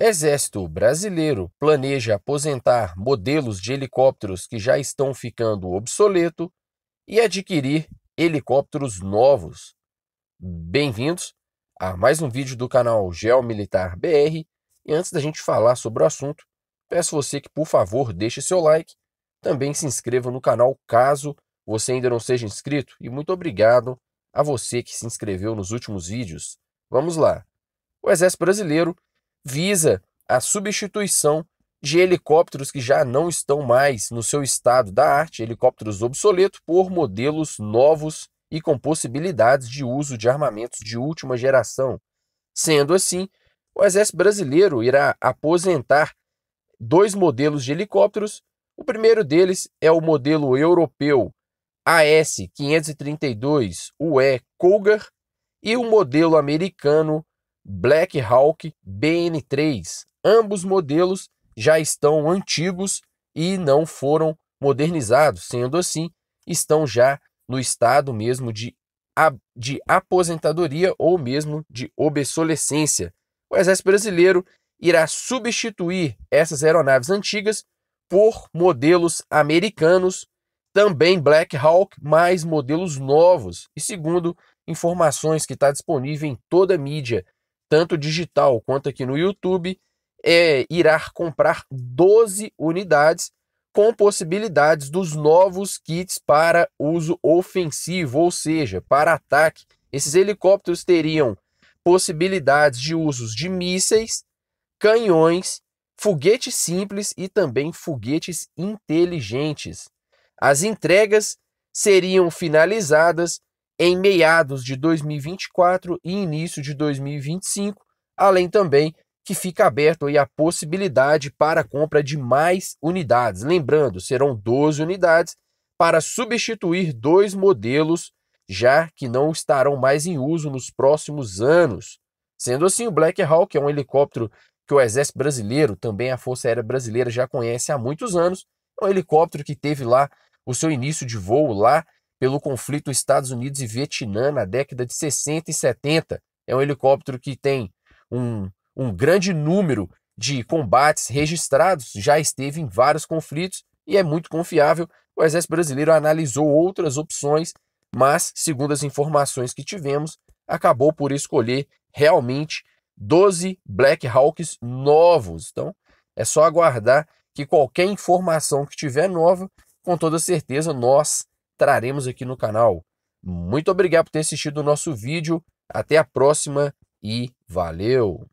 Exército Brasileiro planeja aposentar modelos de helicópteros que já estão ficando obsoleto e adquirir helicópteros novos. Bem-vindos a mais um vídeo do canal Geomilitar BR. E antes da gente falar sobre o assunto, peço você que, por favor, deixe seu like, também se inscreva no canal caso você ainda não seja inscrito e muito obrigado a você que se inscreveu nos últimos vídeos. Vamos lá. O Exército Brasileiro visa a substituição de helicópteros que já não estão mais no seu estado da arte, helicópteros obsoletos, por modelos novos e com possibilidades de uso de armamentos de última geração. Sendo assim, o Exército Brasileiro irá aposentar dois modelos de helicópteros. O primeiro deles é o modelo europeu AS-532UE Cougar e o modelo americano Black Hawk BN3. Ambos modelos já estão antigos e não foram modernizados, sendo assim, estão já no estado mesmo de, de aposentadoria ou mesmo de obsolescência. O Exército Brasileiro irá substituir essas aeronaves antigas por modelos americanos, também Black Hawk, mas modelos novos. E segundo informações que está disponível em toda a mídia tanto digital quanto aqui no YouTube, é, irá comprar 12 unidades com possibilidades dos novos kits para uso ofensivo, ou seja, para ataque. Esses helicópteros teriam possibilidades de usos de mísseis, canhões, foguetes simples e também foguetes inteligentes. As entregas seriam finalizadas em meados de 2024 e início de 2025, além também que fica aberto aí a possibilidade para a compra de mais unidades. Lembrando, serão 12 unidades para substituir dois modelos já que não estarão mais em uso nos próximos anos. Sendo assim, o Black Hawk é um helicóptero que o Exército Brasileiro, também a Força Aérea Brasileira, já conhece há muitos anos. É um helicóptero que teve lá o seu início de voo lá pelo conflito Estados Unidos e Vietnã na década de 60 e 70. É um helicóptero que tem um, um grande número de combates registrados, já esteve em vários conflitos e é muito confiável. O Exército Brasileiro analisou outras opções, mas, segundo as informações que tivemos, acabou por escolher realmente 12 Black Hawks novos. Então, é só aguardar que qualquer informação que tiver nova, com toda certeza nós traremos aqui no canal. Muito obrigado por ter assistido o nosso vídeo. Até a próxima e valeu!